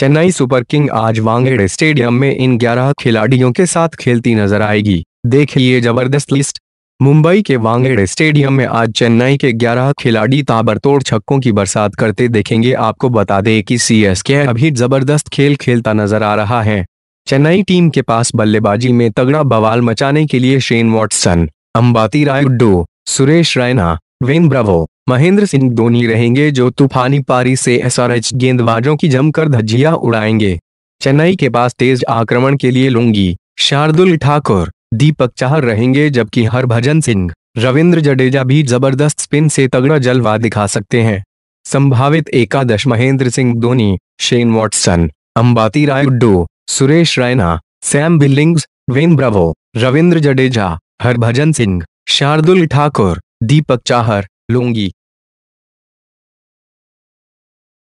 Chennai super king आज वांगेड़े stadium में इन 11 खिलाड़ियों के साथ खेलती नजर आएगी देखिए जबरदस्त लिस्ट मुंबई के वांगेड़े स्टेडियम में आज चेन्नई के 11 खिलाड़ी ताबड़तोड़ छक्कों की बरसात करते देखेंगे आपको बता दें कि सीएसके अभी जबरदस्त खेल खेलता नजर आ रहा है चेन्नई टीम के पास बल्लेबाजी में तगड़ा बवाल मचाने के लिए Shane Watson Ambati Rayudu Suresh Raina Dwayne Bravo Mahendra Singh Dhoni रहेंगे जो तूफानी पारी से एसआरएच गेंदबाजों की जमकर धज्जिया उड़ाएंगे चेन्नई के पास तेज आक्रमण के लिए लूंगी शार्दुल ठाकुर दीपक चाहर रहेंगे जबकि हरभजन सिंह रविंद्र जडेजा भी जबरदस्त स्पिन से तगड़ा जलवा दिखा सकते हैं संभावित एकादश Mahendra Singh Dhoni Shane Watson Ambati Rayudu Suresh Raina Sam Billings Dwayne Bravo Ravindra Jadeja Harbhajan Singh Shardul Thakur Deepak Chahar LONGi